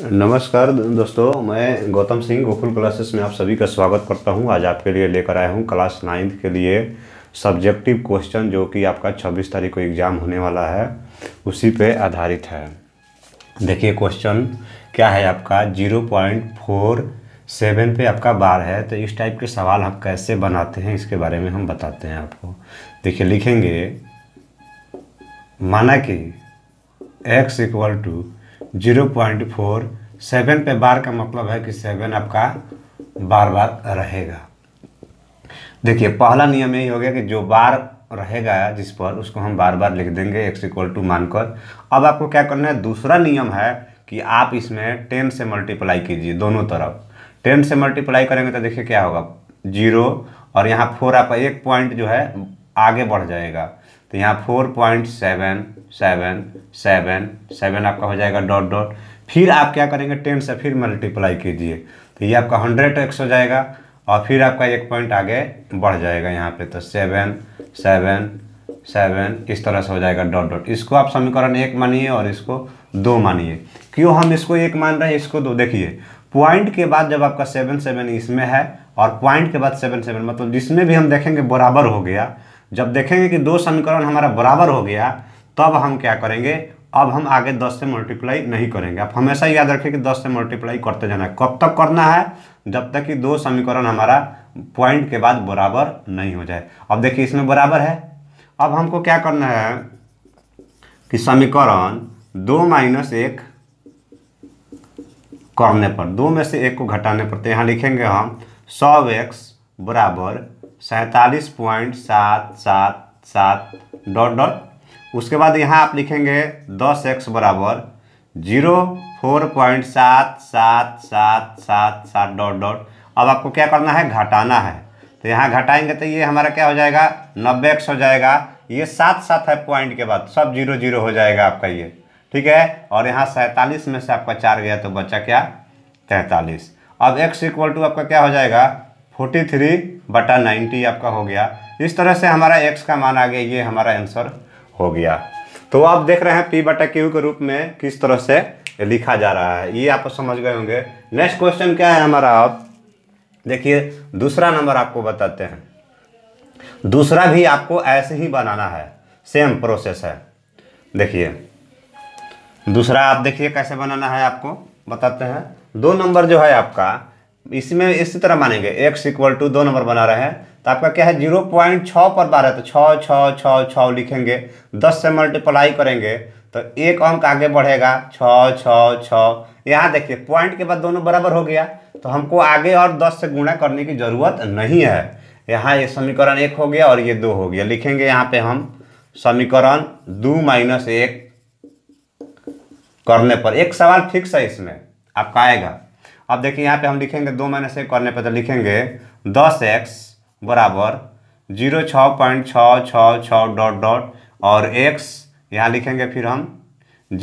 नमस्कार दोस्तों मैं गौतम सिंह गोकुल क्लासेस में आप सभी का स्वागत करता हूं आज आपके लिए लेकर आया हूं क्लास नाइन्थ के लिए सब्जेक्टिव क्वेश्चन जो कि आपका 26 तारीख को एग्ज़ाम होने वाला है उसी पे आधारित है देखिए क्वेश्चन क्या है आपका 0.47 पे आपका बार है तो इस टाइप के सवाल हम कैसे बनाते हैं इसके बारे में हम बताते हैं आपको देखिए लिखेंगे माना कि X equal to zero point four seven पे बार का मतलब है कि सेवन आपका बार बार रहेगा देखिए पहला नियम यही हो गया कि जो बार रहेगा जिस पर उसको हम बार बार लिख देंगे एक्स इक्वल टू मानकर अब आपको क्या करना है दूसरा नियम है कि आप इसमें टेन से मल्टीप्लाई कीजिए दोनों तरफ टेन से मल्टीप्लाई करेंगे तो देखिए क्या होगा जीरो और यहाँ फोर आपका एक पॉइंट जो है आगे बढ़ जाएगा तो यहाँ four point seven seven seven seven आपका हो जाएगा डॉट डॉट फिर आप क्या करेंगे टेन से फिर मल्टीप्लाई कीजिए तो ये आपका हंड्रेड एक्स हो जाएगा और फिर आपका एक पॉइंट आगे बढ़ जाएगा यहाँ पे तो सेवन सेवन सेवन इस तरह से हो जाएगा डॉट डॉट इसको आप समीकरण एक मानिए और इसको दो मानिए क्यों हम इसको एक मान रहे हैं इसको दो देखिए पॉइंट के बाद जब आपका सेवन सेवन इसमें है और पॉइंट के बाद सेवन सेवन मतलब जिसमें भी हम देखेंगे बराबर हो गया जब देखेंगे कि दो समीकरण हमारा बराबर हो गया तब हम क्या करेंगे अब हम आगे 10 से मल्टीप्लाई नहीं करेंगे आप हमेशा याद रखें कि 10 से मल्टीप्लाई करते जाना है कब तक करना है जब तक कि दो समीकरण हमारा पॉइंट के बाद बराबर नहीं हो जाए अब देखिए इसमें बराबर है अब हमको क्या करना है कि समीकरण दो माइनस एक करने पर दो में से एक को घटाने पर तो यहाँ लिखेंगे हम सौ एक्स बराबर सैंतालीस पॉइंट सात सात सात डॉट डॉट उसके बाद यहाँ आप लिखेंगे दस एक्स बराबर जीरो फोर पॉइंट सात सात सात सात सात डॉट डॉट अब आपको क्या करना है घटाना है तो यहाँ घटाएंगे तो ये हमारा क्या हो जाएगा नब्बे एक्स हो जाएगा ये सात सात है पॉइंट के बाद सब जीरो जीरो हो जाएगा आपका ये ठीक है और यहाँ सैंतालीस में से आपका चार गया तो बचा क्या तैंतालीस अब एक्स इक्वल टू आपका क्या हो जाएगा फोर्टी थ्री बटा नाइन्टी आपका हो गया इस तरह से हमारा एक्स का मान आ गया ये हमारा आंसर हो गया तो आप देख रहे हैं पी बटा क्यू के रूप में किस तरह से लिखा जा रहा है ये आप समझ गए होंगे नेक्स्ट क्वेश्चन क्या है हमारा आप देखिए दूसरा नंबर आपको बताते हैं दूसरा भी आपको ऐसे ही बनाना है सेम प्रोसेस है देखिए दूसरा आप देखिए कैसे बनाना है आपको बताते हैं दो नंबर जो है आपका इसमें इसी तरह मानेंगे एक्स इक्वल टू दो नंबर बना रहे हैं तो आपका क्या है जीरो पॉइंट छः पर बारह तो छः छः छः छः लिखेंगे दस से मल्टीप्लाई करेंगे तो एक अंक आगे बढ़ेगा छः छः छः यहाँ देखिए पॉइंट के बाद दोनों बराबर हो गया तो हमको आगे और दस से गुणा करने की ज़रूरत नहीं है यहाँ ये समीकरण एक हो गया और ये दो हो गया लिखेंगे यहाँ पे हम समीकरण दो माइनस एक करने पर एक सवाल फिक्स है इसमें आपका आएगा अब देखिए यहाँ पे हम लिखेंगे दो माइनस एक करने पे तो लिखेंगे दस एक्स बराबर जीरो छः पॉइंट छः छः छः डॉट डॉट और एक्स यहाँ लिखेंगे फिर हम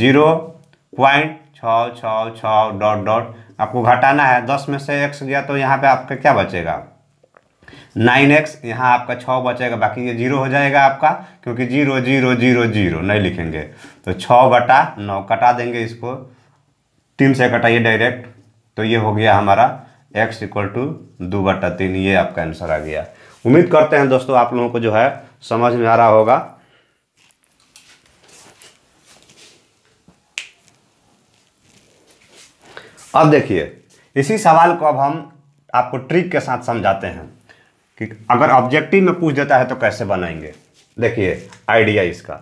जीरो पॉइंट छः छः छः डॉट डॉट आपको घटाना है दस में से एक्स गया तो यहाँ पे आपका क्या बचेगा नाइन एक्स यहाँ आपका छः बचेगा बाकी ये जीरो हो जाएगा आपका क्योंकि जीरो जीरो जीरो जीरो नहीं लिखेंगे तो छः बटा नौ कटा देंगे इसको तीन से कटाइए डायरेक्ट तो ये हो गया हमारा एक्स इक्वल टू दो बटा तीन ये आपका आंसर आ गया उम्मीद करते हैं दोस्तों आप लोगों को जो है समझ में आ रहा होगा अब देखिए इसी सवाल को अब हम आपको ट्रिक के साथ समझाते हैं कि अगर ऑब्जेक्टिव में पूछ देता है तो कैसे बनाएंगे देखिए आइडिया इसका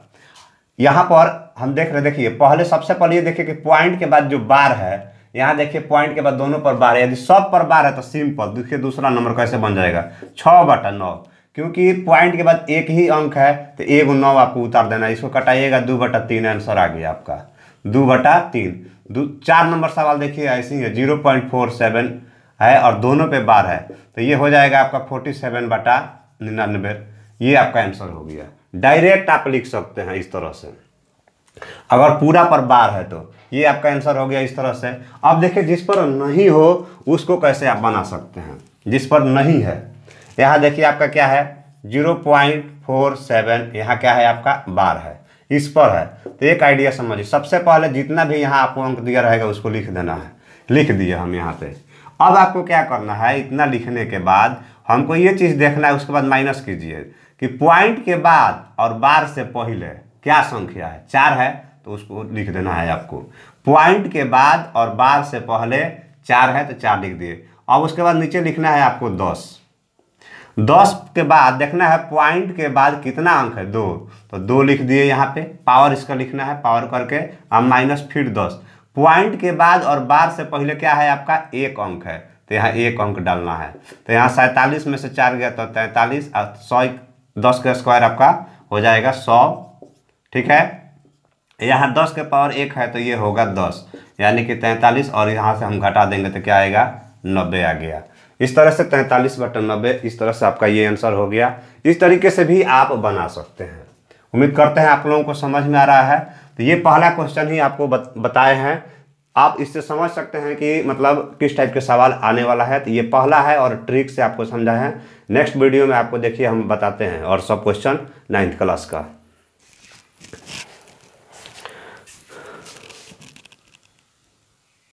यहाँ पर हम देख रहे देखिए पहले सबसे पहले ये देखिए कि पॉइंट के बाद जो बार है यहाँ देखिए पॉइंट के बाद दोनों पर बार है यदि सब पर बार है तो सिंपल देखिए दूसरा नंबर कैसे बन जाएगा छः बटा नौ क्योंकि पॉइंट के बाद एक ही अंक है तो एक नौ आपको उतार देना इसको कटाइएगा दो बटा तीन आंसर आ गया आपका दो बटा तीन दो चार नंबर सवाल देखिए ऐसे ही है जीरो पॉइंट फोर सेवन है और दोनों पे बार है तो ये हो जाएगा आपका फोर्टी सेवन बटा निन्यानबे ये आपका आंसर हो गया डायरेक्ट आप लिख सकते हैं इस तरह से अगर पूरा पर बार है तो ये आपका आंसर हो गया इस तरह से अब देखिए जिस पर नहीं हो उसको कैसे आप बना सकते हैं जिस पर नहीं है यहाँ देखिए आपका क्या है जीरो पॉइंट फोर सेवन यहाँ क्या है आपका बार है इस पर है तो एक आइडिया समझिए सबसे पहले जितना भी यहाँ आपको अंक दिया रहेगा उसको लिख देना है लिख दिए हम यहाँ पे अब आपको क्या करना है इतना लिखने के बाद हमको ये चीज़ देखना है उसके बाद माइनस कीजिए कि पॉइंट के बाद और बार से पहले क्या संख्या है चार है तो उसको लिख देना है आपको पॉइंट के बाद और बाद से पहले चार है तो चार लिख दिए अब उसके बाद नीचे लिखना है आपको दस दस के बाद देखना है पॉइंट के बाद कितना अंक है दो तो दो लिख दिए यहाँ पे पावर इसका लिखना है पावर करके और माइनस फिर दस पॉइंट के बाद और बार से पहले क्या है आपका एक अंक है तो यहाँ एक अंक डालना है तो यहाँ सैंतालीस में से चार गया तो तैंतालीस और सौ दस का स्क्वायर आपका हो जाएगा सौ ठीक है यहाँ दस के पावर एक है तो ये होगा दस यानी कि तैंतालीस और यहाँ से हम घटा देंगे तो क्या आएगा नब्बे आ गया इस तरह से तैंतालीस बटन नब्बे इस तरह से आपका ये आंसर हो गया इस तरीके से भी आप बना सकते हैं उम्मीद करते हैं आप लोगों को समझ में आ रहा है तो ये पहला क्वेश्चन ही आपको बत, बताए हैं आप इससे समझ सकते हैं कि मतलब किस टाइप के सवाल आने वाला है तो ये पहला है और ट्रिक से आपको समझा है नेक्स्ट वीडियो में आपको देखिए हम बताते हैं और सब क्वेश्चन नाइन्थ क्लास का